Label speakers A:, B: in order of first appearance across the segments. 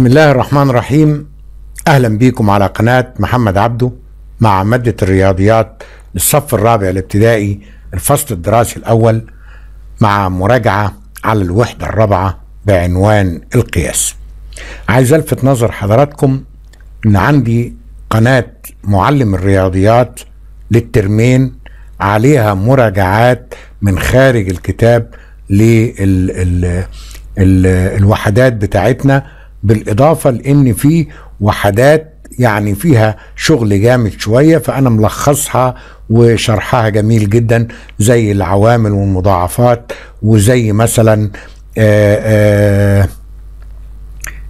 A: بسم الله الرحمن الرحيم اهلا بيكم على قناة محمد عبده مع مادة الرياضيات للصف الرابع الابتدائي الفصل الدراسي الاول مع مراجعة على الوحدة الرابعة بعنوان القياس عايز الفت نظر حضراتكم ان عندي قناة معلم الرياضيات للترمين عليها مراجعات من خارج الكتاب للوحدات بتاعتنا بالاضافه لان في وحدات يعني فيها شغل جامد شويه فانا ملخصها وشرحها جميل جدا زي العوامل والمضاعفات وزي مثلا آآ آه، آآ آه،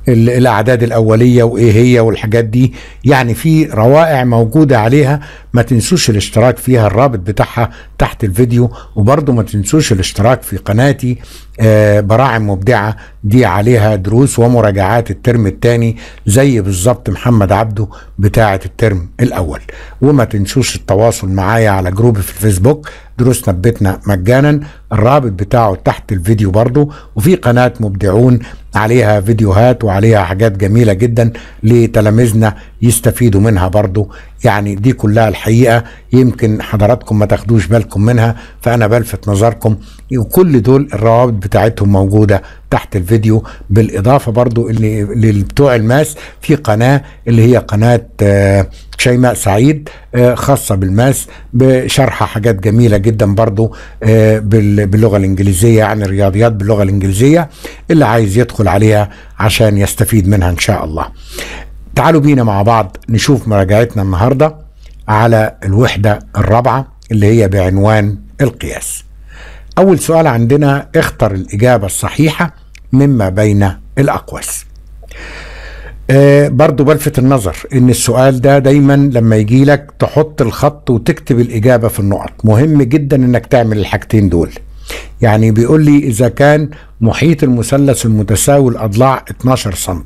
A: الاعداد الاوليه وايه هي والحاجات دي يعني في روائع موجوده عليها ما تنسوش الاشتراك فيها الرابط بتاعها تحت الفيديو وبرده ما تنسوش الاشتراك في قناتي آه، براعم مبدعه دي عليها دروس ومراجعات الترم الثاني زي بالظبط محمد عبده بتاعه الترم الاول وما تنسوش التواصل معايا على جروب في الفيسبوك دروس نبتنا مجانا الرابط بتاعه تحت الفيديو برضو وفي قناه مبدعون عليها فيديوهات وعليها حاجات جميله جدا لتلاميذنا يستفيدوا منها برضو يعني دي كلها الحقيقة يمكن حضراتكم ما تاخدوش بالكم منها فأنا بلفت نظركم وكل دول الروابط بتاعتهم موجودة تحت الفيديو بالإضافة برضو اللي لبتوع الماس في قناة اللي هي قناة آه، شيماء سعيد آه، خاصة بالماس بشرح حاجات جميلة جدا برضو آه، باللغة الإنجليزية عن يعني الرياضيات باللغة الإنجليزية اللي عايز يدخل عليها عشان يستفيد منها إن شاء الله تعالوا بينا مع بعض نشوف مراجعتنا النهارده على الوحده الرابعه اللي هي بعنوان القياس. اول سؤال عندنا اختر الاجابه الصحيحه مما بين الاقواس. آه برضو بلفت النظر ان السؤال ده دايما لما يجي لك تحط الخط وتكتب الاجابه في النقط مهم جدا انك تعمل الحاجتين دول يعني بيقول لي اذا كان محيط المثلث المتساوي الاضلاع 12 سم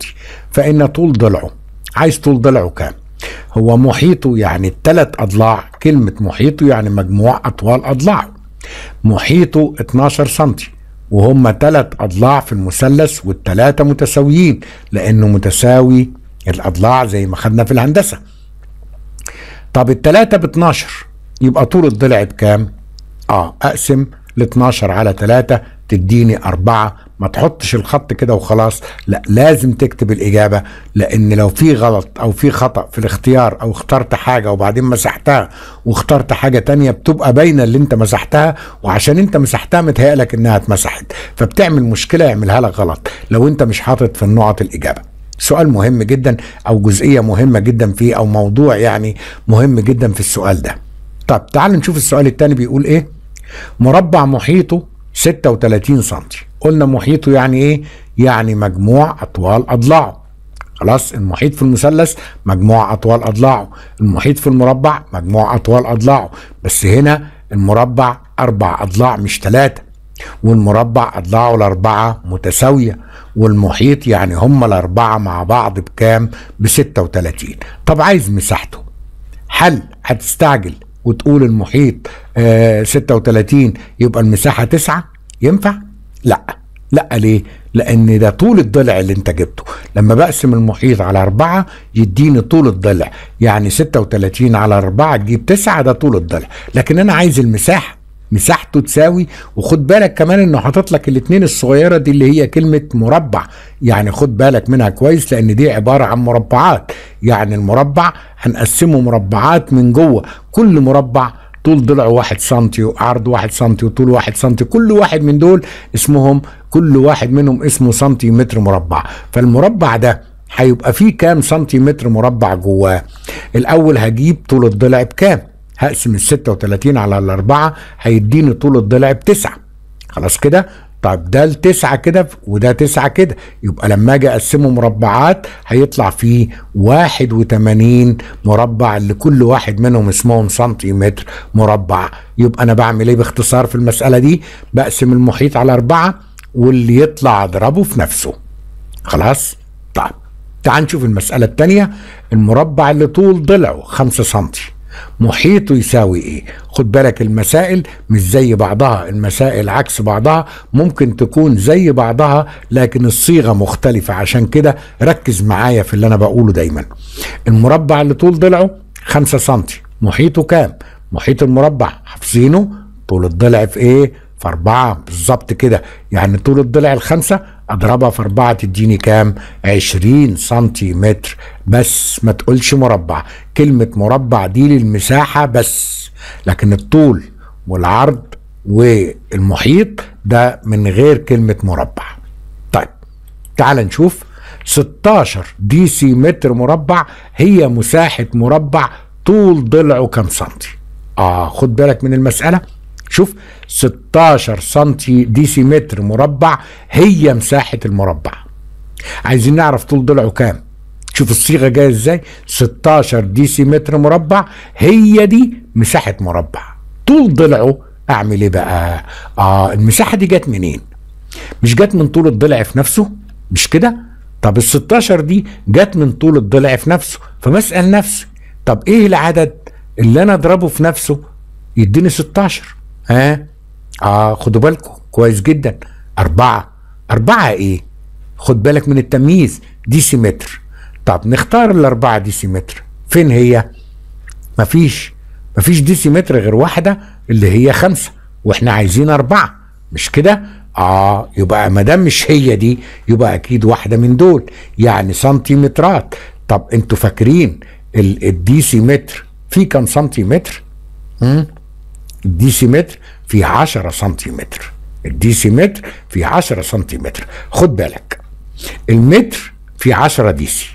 A: فان طول ضلعه عايز طول ضلعه كام هو محيطه يعني الثلاث اضلاع كلمه محيطه يعني مجموع اطوال اضلاعه محيطه 12 سنتي وهم ثلاث اضلاع في المثلث والثلاثه متساويين لانه متساوي الاضلاع زي ما خدنا في الهندسه طب الثلاثه ب 12 يبقى طول الضلع بكام اه اقسم ال 12 على 3 تديني أربعة ما تحطش الخط كده وخلاص لا لازم تكتب الإجابة لأن لو في غلط أو في خطأ في الاختيار أو اخترت حاجة وبعدين مسحتها واخترت حاجة تانية بتبقى باينة اللي أنت مسحتها وعشان أنت مسحتها متهيألك إنها اتمسحت فبتعمل مشكلة يعملها لك غلط لو أنت مش حاطط في النقط الإجابة سؤال مهم جدا او جزئيه مهمه جدا فيه او موضوع يعني مهم جدا في السؤال ده طب تعال نشوف السؤال التاني بيقول ايه مربع محيطه 36 سم قلنا محيطه يعني ايه يعني مجموع اطوال اضلاعه خلاص المحيط في المثلث مجموع اطوال اضلاعه المحيط في المربع مجموع اطوال اضلاعه بس هنا المربع اربع اضلاع مش ثلاثه والمربع اضلاعه الاربعه متساويه والمحيط يعني هما الاربعه مع بعض بكام ب 36 طب عايز مساحته حل هتستعجل وتقول المحيط آه 36 يبقى المساحه 9 ينفع لا لا ليه لان ده طول الضلع اللي انت جبته لما بقسم المحيط على أربعة يديني طول الضلع يعني 36 على أربعة تجيب 9 ده طول الضلع لكن انا عايز المساحه مساحته تساوي وخد بالك كمان انه حاطط لك الاثنين الصغيره دي اللي هي كلمه مربع يعني خد بالك منها كويس لان دي عباره عن مربعات يعني المربع هنقسمه مربعات من جوه كل مربع طول ضلع واحد سنتي وعرض واحد سنتي وطول واحد سنتي كل واحد من دول اسمهم كل واحد منهم اسمه سنتي متر مربع فالمربع ده هيبقى فيه كام سنتي متر مربع جواه الاول هجيب طول الضلع بكام هقسم ال 36 على الأربعة هيديني طول الضلع بتسعة خلاص كده طيب ده التسعة كده وده تسعة كده يبقى لما اجي اقسمه مربعات هيطلع فيه 81 مربع اللي كل واحد منهم اسمهم سنتيمتر مربع يبقى انا بعمل ايه باختصار في المسألة دي بقسم المحيط على اربعة واللي يطلع اضربه في نفسه خلاص طيب تعال نشوف المسألة التانية المربع اللي طول ضلعه 5 سنتي محيطه يساوي ايه خد بالك المسائل مش زي بعضها المسائل عكس بعضها ممكن تكون زي بعضها لكن الصيغه مختلفه عشان كده ركز معايا في اللي انا بقوله دايما المربع اللي طول ضلعه 5 سم محيطه كام محيط المربع حافظينه طول الضلع في ايه في أربعة بالظبط كده يعني طول الضلع الخمسة أضربها في أربعة تديني كام؟ 20 سنتيمتر بس ما تقولش مربع كلمة مربع دي للمساحة بس لكن الطول والعرض والمحيط ده من غير كلمة مربع طيب تعال نشوف 16 دي سي متر مربع هي مساحة مربع طول ضلعه كام سنتي اه خد بالك من المسألة شوف 16 سم ديسيمتر مربع هي مساحة المربع عايزين نعرف طول ضلعه كام شوف الصيغة جاية ازاي 16 ديسيمتر مربع هي دي مساحة مربع طول ضلعه اعمل ايه بقى اه المساحة دي جت منين مش جت من طول الضلع في نفسه مش كده طب ال 16 دي جت من طول الضلع في نفسه فبسأل نفسي طب ايه العدد اللي انا اضربه في نفسه يديني 16 ها اه خدوا بالكم كويس جدا أربعة أربعة إيه؟ خد بالك من التمييز دي سيمتر طب نختار الأربعة دي سيمتر فين هي؟ مفيش مفيش دي سيمتر غير واحدة اللي هي خمسة وإحنا عايزين أربعة مش كده؟ آه يبقى ما دام مش هي دي يبقى أكيد واحدة من دول يعني سنتيمترات طب أنتوا فاكرين الديسيمتر فيه كام سنتيمتر؟ امم الديسيمتر في 10 سنتيمتر الديسيمتر في 10 سنتيمتر خد بالك المتر في 10 ديسي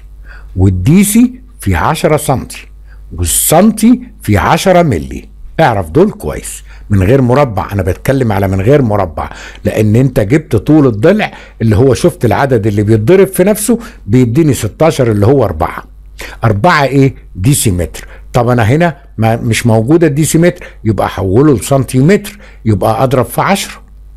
A: والديسي في 10 سنتي والسنتي في 10 ملي اعرف دول كويس من غير مربع انا بتكلم على من غير مربع لان انت جبت طول الضلع اللي هو شفت العدد اللي بيتضرب في نفسه بيديني 16 اللي هو 4 4 ايه ديسيمتر طب انا هنا ما مش موجوده الديسيمتر متر يبقى احوله لسنتيمتر يبقى اضرب في 10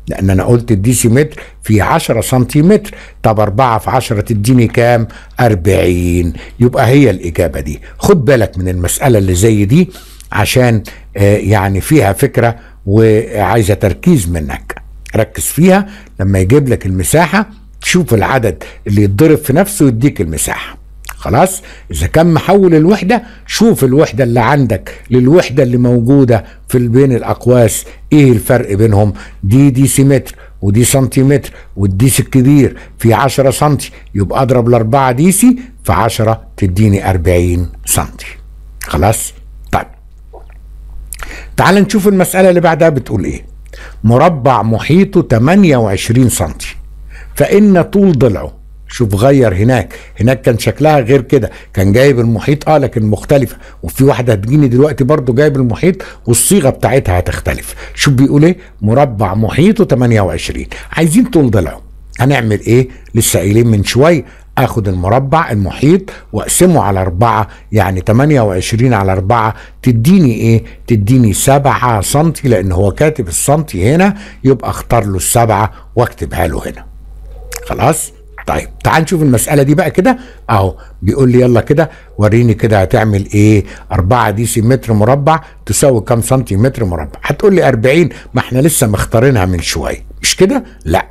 A: لان انا قلت الديسيمتر متر في 10 سنتيمتر طب 4 في 10 تديني كام 40 يبقى هي الاجابه دي خد بالك من المساله اللي زي دي عشان آه، يعني فيها فكره وعايزه تركيز منك ركز فيها لما يجيب لك المساحه تشوف العدد اللي يتضرب في نفسه يديك المساحه خلاص اذا كان محول الوحده شوف الوحده اللي عندك للوحده اللي موجوده في بين الاقواس ايه الفرق بينهم دي دي سيمتر ودي سنتيمتر والديس الكبير في 10 سنتي يبقى اضرب الاربعه ديسي في 10 تديني 40 سنتي خلاص طيب تعال نشوف المساله اللي بعدها بتقول ايه مربع محيطه 28 سنتي فان طول ضلعه شوف غير هناك هناك كان شكلها غير كده كان جايب المحيط اه لكن مختلفه وفي واحده هتجيني دلوقتي برضو جايب المحيط والصيغه بتاعتها هتختلف شوف بيقول ايه مربع محيطه 28 عايزين طول ضلعه هنعمل ايه لسه قايلين من شويه اخد المربع المحيط واقسمه على اربعة يعني 28 على اربعة تديني ايه تديني سبعة سنتي لان هو كاتب السنتي هنا يبقى اختار له السبعة واكتبها له هنا خلاص طيب تعال نشوف المسألة دي بقى كده اهو بيقول لي يلا كده وريني كده هتعمل ايه 4 دي سي متر مربع تساوي كام سنتي متر مربع هتقول لي 40 ما احنا لسه مختارينها من شوية مش كده لا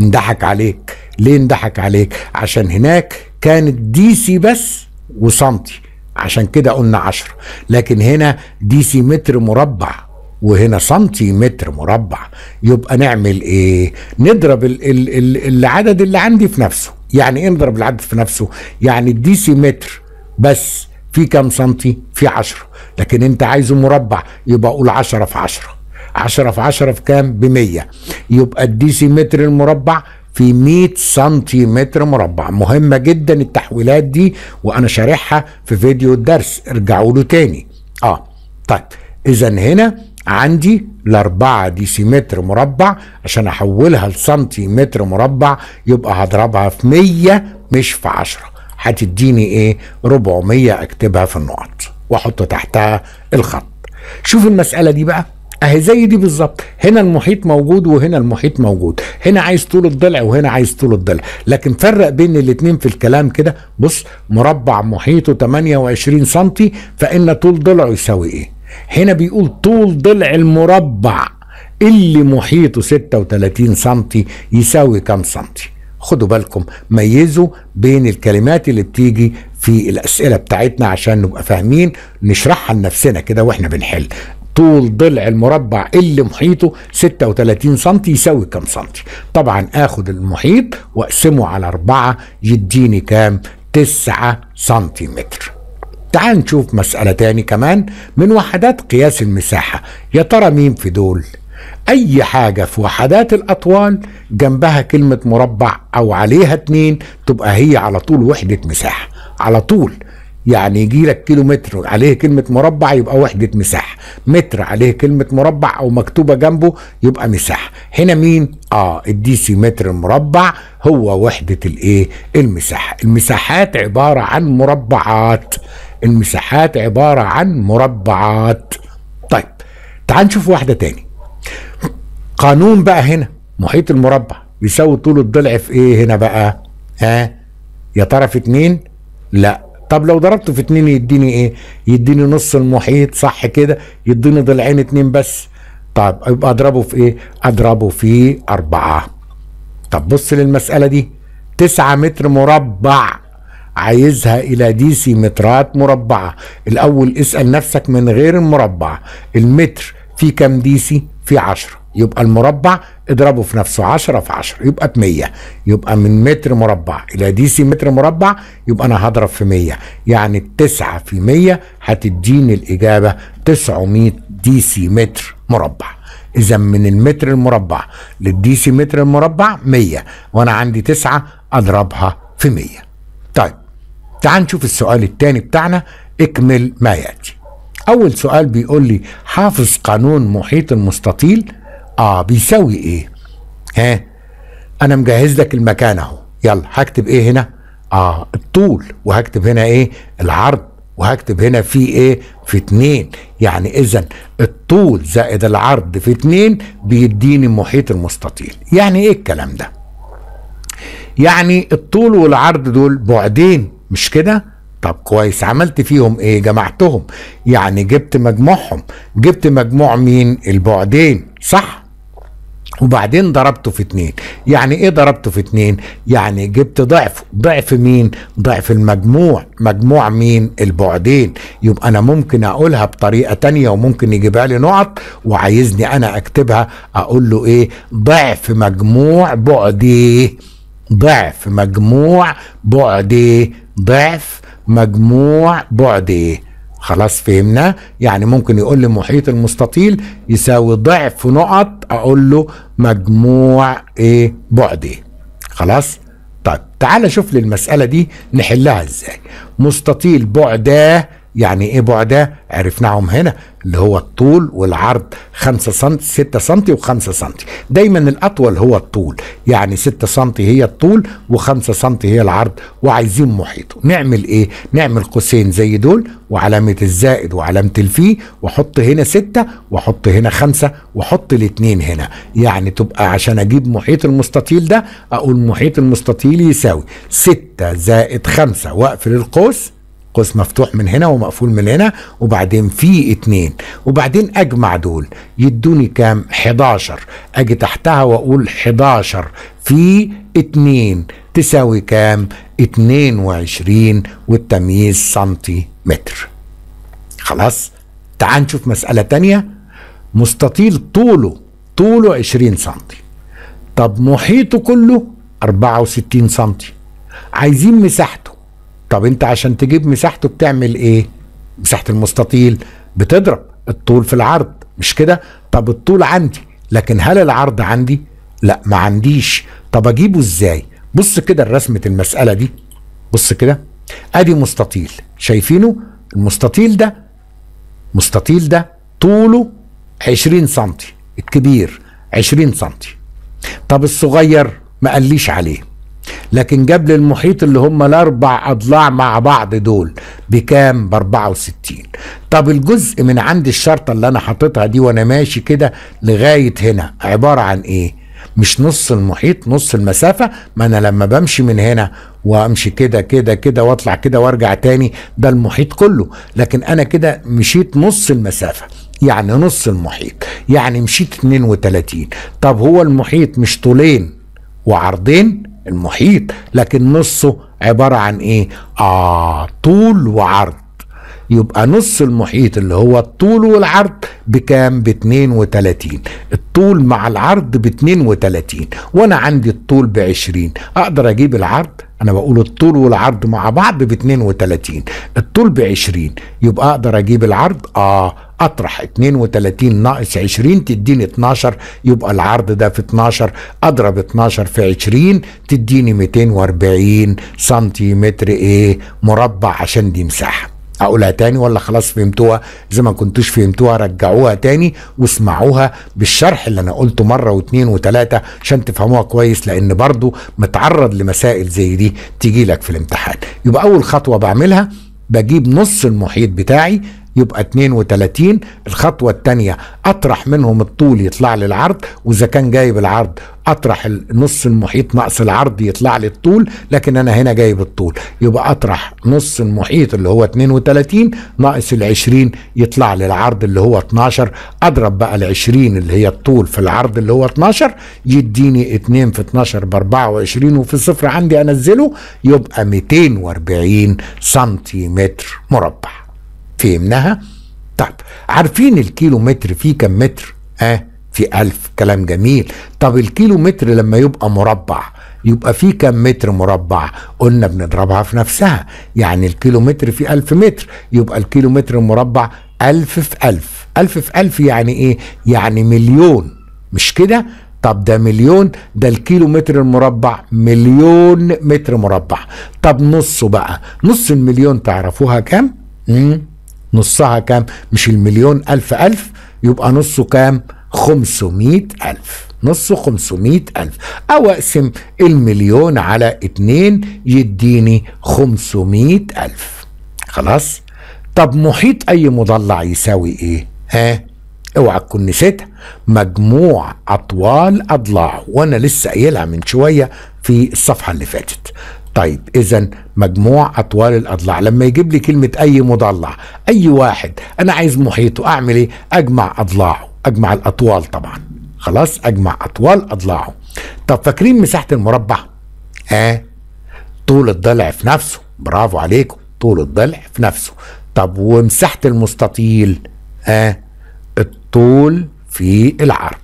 A: نضحك عليك ليه نضحك عليك عشان هناك كانت دي سي بس وسنتي عشان كده قلنا 10 لكن هنا دي سي متر مربع وهنا سنتيمتر مربع يبقى نعمل ايه نضرب العدد اللي عندي في نفسه يعني ايه نضرب العدد في نفسه يعني الديسيمتر متر بس في كام سنتي في عشرة لكن انت عايزه مربع يبقى قول عشرة في عشرة عشرة في عشرة في كام بمية يبقى الديسيمتر متر المربع في 100 سنتيمتر مربع مهمة جدا التحويلات دي وأنا شارحها في فيديو الدرس ارجعوا له تاني اه طيب إذا هنا عندي الأربعة ديسيمتر مربع عشان أحولها لسنتيمتر مربع يبقى هضربها في مية مش في عشرة هتديني إيه 400 أكتبها في النقط وأحط تحتها الخط شوف المسألة دي بقى اهي زي دي بالظبط هنا المحيط موجود وهنا المحيط موجود هنا عايز طول الضلع وهنا عايز طول الضلع لكن فرق بين الاتنين في الكلام كده بص مربع محيطه 28 سم فان طول ضلعه يساوي ايه هنا بيقول طول ضلع المربع اللي محيطه 36 سم يساوي كام سم خدوا بالكم ميزوا بين الكلمات اللي بتيجي في الأسئلة بتاعتنا عشان نبقى فاهمين نشرحها لنفسنا كده واحنا بنحل طول ضلع المربع اللي محيطه 36 سم يساوي كام سم طبعا اخد المحيط واقسمه على 4 يديني كام 9 سنتيمتر تعال نشوف مسألة تاني كمان من وحدات قياس المساحة يا ترى مين في دول أي حاجة في وحدات الأطوال جنبها كلمة مربع أو عليها اتنين تبقى هي على طول وحدة مساحة على طول يعني يجي لك كيلو متر عليه كلمة مربع يبقى وحدة مساحة متر عليه كلمة مربع أو مكتوبة جنبه يبقى مساحة هنا مين؟ آه الديسي متر مربع هو وحدة الإيه؟ المساحة المساحات عبارة عن مربعات المساحات عبارة عن مربعات طيب تعال نشوف واحدة تاني قانون بقى هنا محيط المربع بيساوي طول الضلع في ايه هنا بقى ها يا ترى في اتنين لا طب لو ضربته في اتنين يديني ايه يديني نص المحيط صح كده يديني ضلعين اتنين بس طب يبقى اضربه في ايه اضربه في اربعة طب بص للمسألة دي تسعة متر مربع عايزها الى دي سي مترات مربعه الاول اسال نفسك من غير المربع المتر في كام دي سي في 10 يبقى المربع اضربه في نفسه 10 في 10 يبقى ب 100 يبقى من متر مربع الى دي سي متر مربع يبقى انا هضرب في 100 يعني 9 في 100 هتديني الاجابه 900 دي سي متر مربع اذا من المتر المربع للدي سي متر المربع 100 وانا عندي 9 اضربها في 100 تعال نشوف السؤال الثاني بتاعنا اكمل ما ياتي اول سؤال بيقول لي حافظ قانون محيط المستطيل اه بيساوي ايه ها انا مجهز لك المكان اهو يلا هكتب ايه هنا اه الطول وهكتب هنا ايه العرض وهكتب هنا في ايه في اتنين يعني اذا الطول زائد العرض في اتنين بيديني محيط المستطيل يعني ايه الكلام ده يعني الطول والعرض دول بعدين مش كده طب كويس عملت فيهم ايه جمعتهم يعني جبت مجموعهم جبت مجموع مين البعدين صح وبعدين ضربته في اتنين يعني ايه ضربته في اتنين يعني جبت ضعف ضعف مين ضعف المجموع مجموع مين البعدين يبقى انا ممكن اقولها بطريقة تانية وممكن يجيبها لي نقط وعايزني انا اكتبها اقول له ايه ضعف مجموع بعدي ضعف مجموع بعدي ضعف مجموع بعده خلاص فهمنا يعني ممكن يقول لي محيط المستطيل يساوي ضعف نقط اقول له مجموع ايه بعده خلاص طيب تعال شوف لي المسألة دي نحلها ازاي مستطيل بعداه يعني ايه بعده عرفناهم هنا اللي هو الطول والعرض 5 سم 6 سم و5 سم دايما الاطول هو الطول يعني 6 سم هي الطول و5 سم هي العرض وعايزين محيطه نعمل ايه نعمل قوسين زي دول وعلامه الزائد وعلامه الفي واحط هنا 6 واحط هنا 5 واحط الاثنين هنا يعني تبقى عشان اجيب محيط المستطيل ده اقول محيط المستطيل يساوي 6 زائد 5 واقفل القوس قوس مفتوح من هنا ومقفول من هنا وبعدين في اتنين وبعدين اجمع دول يدوني كام 11 اجي تحتها واقول 11 في اتنين تساوي كام 22 والتمييز سنتي متر خلاص تعال نشوف مسألة تانية مستطيل طوله طوله 20 سنتي طب محيطه كله 64 سنتي عايزين مساحته طب انت عشان تجيب مساحته بتعمل ايه مساحه المستطيل بتضرب الطول في العرض مش كده طب الطول عندي لكن هل العرض عندي لا ما عنديش طب اجيبه ازاي بص كده الرسمة المساله دي بص كده ادي مستطيل شايفينه المستطيل ده مستطيل ده طوله 20 سم الكبير 20 سم طب الصغير ما قاليش عليه لكن جاب المحيط اللي هم الاربع اضلاع مع بعض دول بكام ب 64 طب الجزء من عند الشرطه اللي انا حاططها دي وانا ماشي كده لغايه هنا عباره عن ايه مش نص المحيط نص المسافه ما انا لما بمشي من هنا وامشي كده كده كده واطلع كده وارجع تاني ده المحيط كله لكن انا كده مشيت نص المسافه يعني نص المحيط يعني مشيت 32 طب هو المحيط مش طولين وعرضين المحيط لكن نصه عبارة عن ايه اه طول وعرض يبقى نص المحيط اللي هو الطول والعرض بكام ب 32 الطول مع العرض ب 32 وانا عندي الطول ب 20 اقدر اجيب العرض انا بقول الطول والعرض مع بعض ب 32 الطول ب 20 يبقى اقدر اجيب العرض اه اطرح 32 ناقص 20 تديني 12 يبقى العرض ده في 12 اضرب 12 في 20 تديني 240 سنتيمتر ايه مربع عشان دي مساحه اقولها تاني ولا خلاص فهمتوها زي ما كنتوش فهمتوها رجعوها تاني واسمعوها بالشرح اللي انا قلته مره واتنين وتلاته عشان تفهموها كويس لان برضو متعرض لمسائل زي دي تيجي لك في الامتحان يبقى اول خطوه بعملها بجيب نص المحيط بتاعي يبقى 32 الخطوة الثانية أطرح منهم الطول يطلع لي العرض وإذا كان جايب العرض أطرح نص المحيط ناقص العرض يطلع لي الطول لكن أنا هنا جايب الطول يبقى أطرح نص المحيط اللي هو 32 ناقص ال 20 يطلع لي العرض اللي هو 12 أضرب بقى ال 20 اللي هي الطول في العرض اللي هو 12 يديني 2 في 12 ب 24 وفي صفر عندي أنزله يبقى 240 سنتيمتر مربع فهمناها طيب عارفين الكيلو متر فيه كم متر اه في ألف كلام جميل طب الكيلو متر لما يبقى مربع يبقى فيه كم متر مربع قلنا بنضربها في نفسها يعني الكيلو متر فيه ألف متر يبقى الكيلو متر المربع ألف في ألف ألف في ألف يعني إيه يعني مليون مش كده طب ده مليون ده الكيلو متر المربع مليون متر مربع طب نصه بقى نص المليون تعرفوها كام؟ مم. نصها كام مش المليون ألف ألف يبقى نصه كام 500 ألف نصه 500 ألف أو أقسم المليون على اتنين يديني 500 ألف خلاص طب محيط أي مضلع يساوي إيه ها اوعى تكون نسيتها مجموع أطوال أضلاعه وأنا لسه قايلها من شوية في الصفحة اللي فاتت طيب اذا مجموع اطوال الاضلاع لما يجيب لي كلمه اي مضلع اي واحد انا عايز محيطه اعمل ايه اجمع اضلاعه اجمع الاطوال طبعا خلاص اجمع اطوال اضلاعه طب فاكرين مساحه المربع اه طول الضلع في نفسه برافو عليكم طول الضلع في نفسه طب ومساحه المستطيل اه الطول في العرض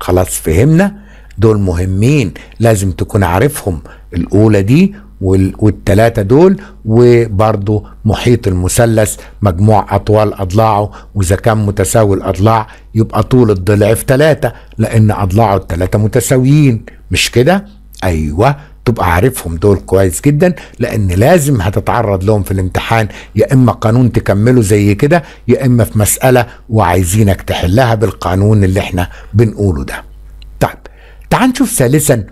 A: خلاص فهمنا دول مهمين لازم تكون عارفهم الاولى دي والتلاتة دول وبرضه محيط المثلث مجموع اطوال اضلاعه واذا كان متساوي الاضلاع يبقى طول الضلع في تلاتة لان اضلاعه التلاتة متساويين مش كده ايوه تبقى عارفهم دول كويس جدا لان لازم هتتعرض لهم في الامتحان يا اما قانون تكمله زي كده يا اما في مساله وعايزينك تحلها بالقانون اللي احنا بنقوله ده طيب تعال نشوف ثالثا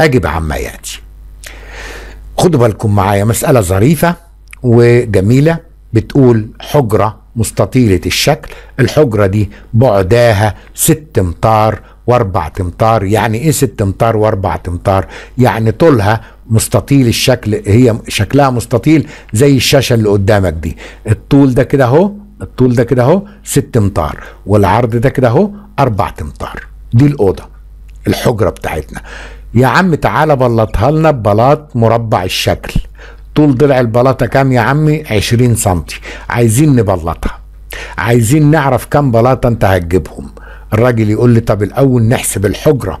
A: اجب عما ياتي خدوا بالكم معايا مسألة ظريفة وجميلة بتقول حجرة مستطيلة الشكل الحجرة دي بعداها ست امتار واربع امتار يعني ايه ست امتار واربع امتار يعني طولها مستطيل الشكل هي شكلها مستطيل زي الشاشة اللي قدامك دي الطول ده كده اهو الطول ده كده اهو ست امتار والعرض ده كده اهو اربع امتار دي الأوضة الحجرة بتاعتنا يا عم تعالى بلطها لنا ببلاط مربع الشكل طول ضلع البلاطه كام يا عمي 20 سنتي عايزين نبلطها عايزين نعرف كام بلاطه انت هتجيبهم الراجل يقول لي طب الاول نحسب الحجره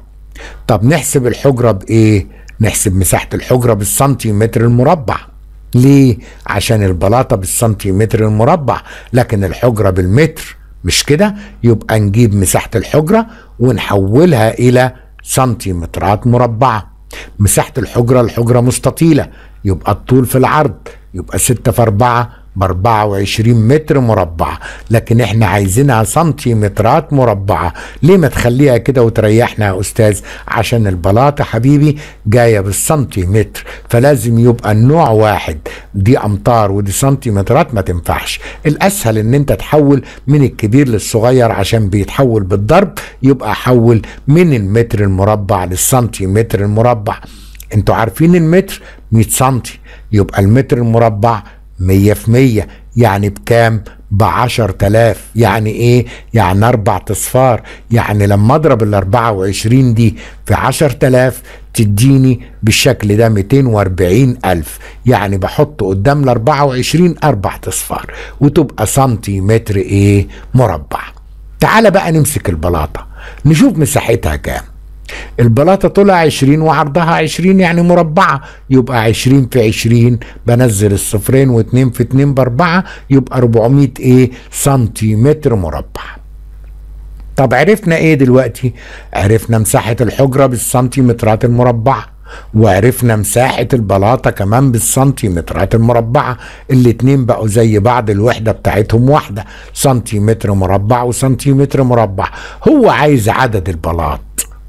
A: طب نحسب الحجره بايه نحسب مساحه الحجره بالسنتيمتر المربع ليه عشان البلاطه بالسنتيمتر المربع لكن الحجره بالمتر مش كده يبقى نجيب مساحه الحجره ونحولها الى سنتيمترات مربعة مساحة الحجرة الحجرة مستطيلة يبقى الطول في العرض يبقى 6 في 4 ب 24 متر مربع لكن احنا عايزينها سنتيمترات مربعه ليه ما تخليها كده وتريحنا يا استاذ عشان البلاطه حبيبي جايه بالسنتيمتر فلازم يبقى النوع واحد دي امتار ودي سنتيمترات ما تنفعش الاسهل ان انت تحول من الكبير للصغير عشان بيتحول بالضرب يبقى حول من المتر المربع للسنتيمتر المربع انتوا عارفين المتر 100 سنتي يبقى المتر المربع مية في مية يعني بكام بعشر تلاف يعني ايه يعني اربع اصفار يعني لما اضرب الاربعة وعشرين دي في عشر تلاف تديني بالشكل ده واربعين ألف يعني بحط قدام الأربعة وعشرين أربع تصفار وتبقى سنتيمتر إيه مربع تعال بقى نمسك البلاطة نشوف مساحتها كام البلاطة طولها 20 وعرضها 20 يعني مربعة يبقى 20 في 20 بنزل الصفرين و2 في 2 ب 4 يبقى 400 ايه سنتيمتر مربع طب عرفنا ايه دلوقتي عرفنا مساحة الحجرة بالسنتيمترات المربعة وعرفنا مساحة البلاطة كمان بالسنتيمترات المربعة الاتنين بقوا زي بعض الوحدة بتاعتهم واحدة سنتيمتر مربع وسنتيمتر مربع هو عايز عدد البلاط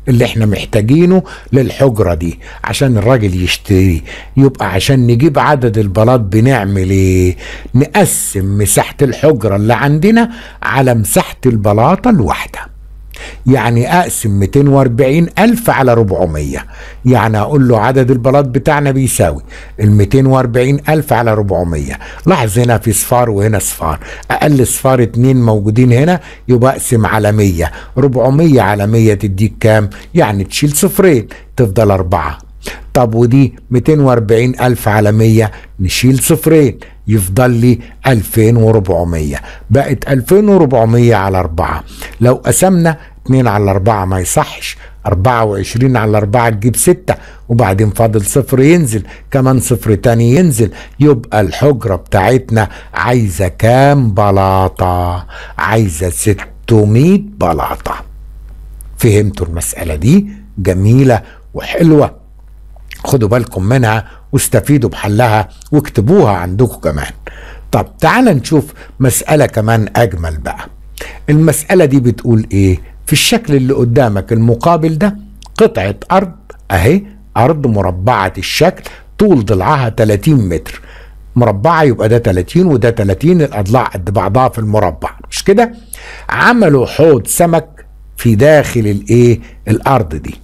A: اللي احنا محتاجينه للحجرة دي عشان الراجل يشتري يبقى عشان نجيب عدد البلاط بنعمل ايه نقسم مساحة الحجرة اللي عندنا على مساحة البلاطة الواحدة يعني اقسم 240 الف على 400 يعني اقول له عدد البلاط بتاعنا بيساوي ال 240 الف على 400 لاحظ هنا في صفار وهنا صفار اقل صفار اتنين موجودين هنا يبقى اقسم على 100 400 على 100 تديك كام يعني تشيل صفرين تفضل أربعة طب ودي 240 ألف على 100 نشيل صفرين يفضل لي 2400 بقت 2400 على 4 لو قسمنا 2 على 4 ما يصحش 24 على 4 تجيب 6 وبعدين فاضل صفر ينزل كمان صفر تاني ينزل يبقى الحجرة بتاعتنا عايزة كام بلاطة عايزة 600 بلاطة فهمتوا المسألة دي جميلة وحلوة خدوا بالكم منها واستفيدوا بحلها واكتبوها عندكم كمان طب تعال نشوف مسألة كمان أجمل بقى المسألة دي بتقول إيه في الشكل اللي قدامك المقابل ده قطعة أرض أهي أرض مربعة الشكل طول ضلعها 30 متر مربعة يبقى ده 30 وده 30 الأضلاع قد بعضها في المربع مش كده عملوا حوض سمك في داخل الايه الأرض دي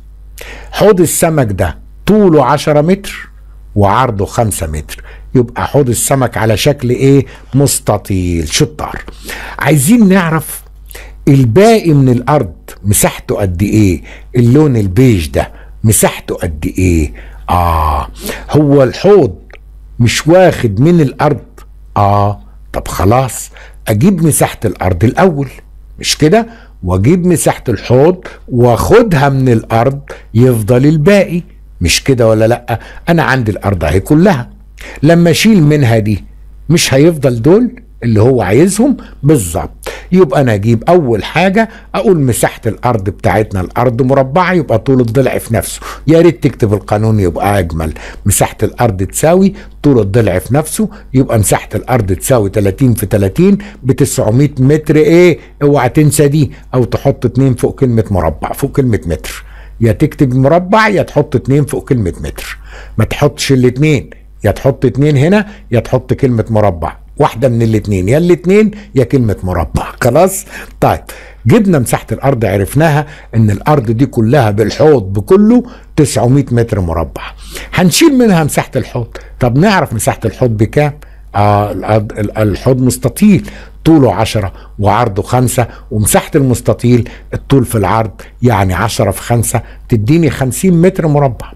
A: حوض السمك ده طوله 10 متر وعرضه 5 متر يبقى حوض السمك على شكل ايه مستطيل شطار عايزين نعرف الباقي من الارض مساحته قد ايه اللون البيج ده مساحته قد ايه اه هو الحوض مش واخد من الارض اه طب خلاص اجيب مساحه الارض الاول مش كده واجيب مساحه الحوض واخدها من الارض يفضل الباقي مش كده ولا لا انا عندي الارض اهي كلها لما اشيل منها دي مش هيفضل دول اللي هو عايزهم بالظبط يبقى انا اجيب اول حاجه اقول مساحه الارض بتاعتنا الارض مربعه يبقى طول الضلع في نفسه يا ريت تكتب القانون يبقى اجمل مساحه الارض تساوي طول الضلع في نفسه يبقى مساحه الارض تساوي 30 في 30 ب 900 متر ايه اوعى تنسى دي او تحط اتنين فوق كلمه مربع فوق كلمه متر يا تكتب مربع يا تحط اتنين فوق كلمه متر ما تحطش الاتنين يا تحط اتنين هنا يا تحط كلمة مربع واحده من الاثنين يا الاثنين يا كلمه مربع خلاص طيب جبنا مساحه الارض عرفناها ان الارض دي كلها بالحوض بكله 900 متر مربع هنشيل منها مساحه الحوض طب نعرف مساحه الحوض بكام آه الحوض مستطيل طوله 10 وعرضه 5 ومساحة المستطيل الطول في العرض يعني 10 في 5 تديني 50 متر مربع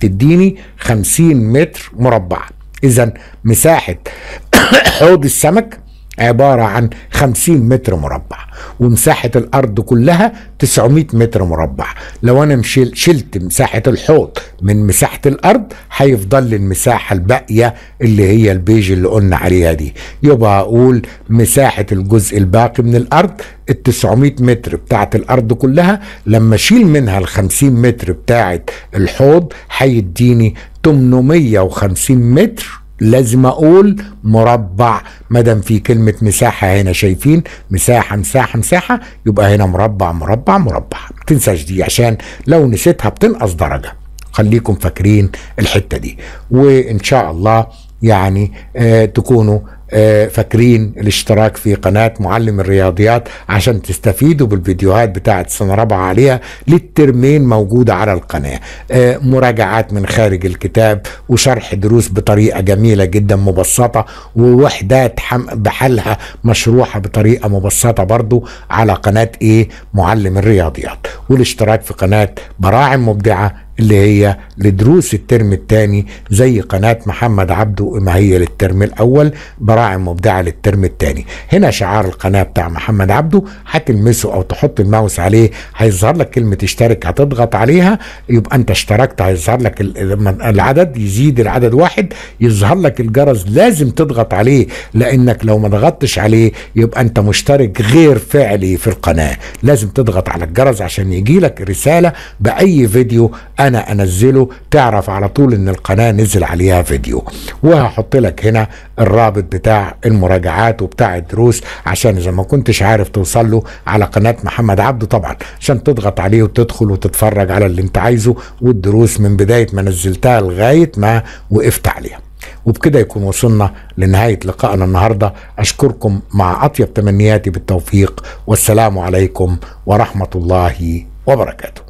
A: تديني 50 متر مربع إذا مساحة حوض السمك عبارة عن 50 متر مربع ومساحة الأرض كلها 900 متر مربع لو أنا مشيل شلت مساحة الحوض من مساحة الأرض هيفضل لي المساحة الباقية اللي هي البيج اللي قلنا عليها دي يبقى أقول مساحة الجزء الباقي من الأرض ال 900 متر بتاعة الأرض كلها لما أشيل منها ال 50 متر بتاعة الحوض هيديني 850 متر لازم اقول مربع مادام في كلمه مساحه هنا شايفين مساحه مساحه مساحه يبقى هنا مربع مربع مربع ما تنساش دي عشان لو نسيتها بتنقص درجه خليكم فاكرين الحته دي وان شاء الله يعني آه تكونوا آه، فاكرين الاشتراك في قناة معلم الرياضيات عشان تستفيدوا بالفيديوهات بتاعة سنة رابعة عليها للترمين موجودة على القناة آه، مراجعات من خارج الكتاب وشرح دروس بطريقة جميلة جدا مبسطة ووحدات بحالها مشروحة بطريقة مبسطة برضو على قناة ايه معلم الرياضيات والاشتراك في قناة براعم مبدعة اللي هي لدروس الترم الثاني زي قناة محمد عبده ما هي للترم الأول براعم مبدعة للترم الثاني هنا شعار القناة بتاع محمد عبده هتلمسه أو تحط الماوس عليه هيظهر لك كلمة اشترك هتضغط عليها يبقى أنت اشتركت هيظهر لك العدد يزيد العدد واحد يظهر لك الجرس لازم تضغط عليه لأنك لو ما ضغطتش عليه يبقى أنت مشترك غير فعلي في القناة لازم تضغط على الجرس عشان يجي لك رسالة بأي فيديو أنا انا انزله تعرف على طول ان القناه نزل عليها فيديو وهحط لك هنا الرابط بتاع المراجعات وبتاع الدروس عشان اذا ما كنتش عارف توصل له على قناه محمد عبده طبعا عشان تضغط عليه وتدخل وتتفرج على اللي انت عايزه والدروس من بدايه ما نزلتها لغايه ما وقفت عليها وبكده يكون وصلنا لنهاية لقائنا النهاردة أشكركم مع أطيب تمنياتي بالتوفيق والسلام عليكم ورحمة الله وبركاته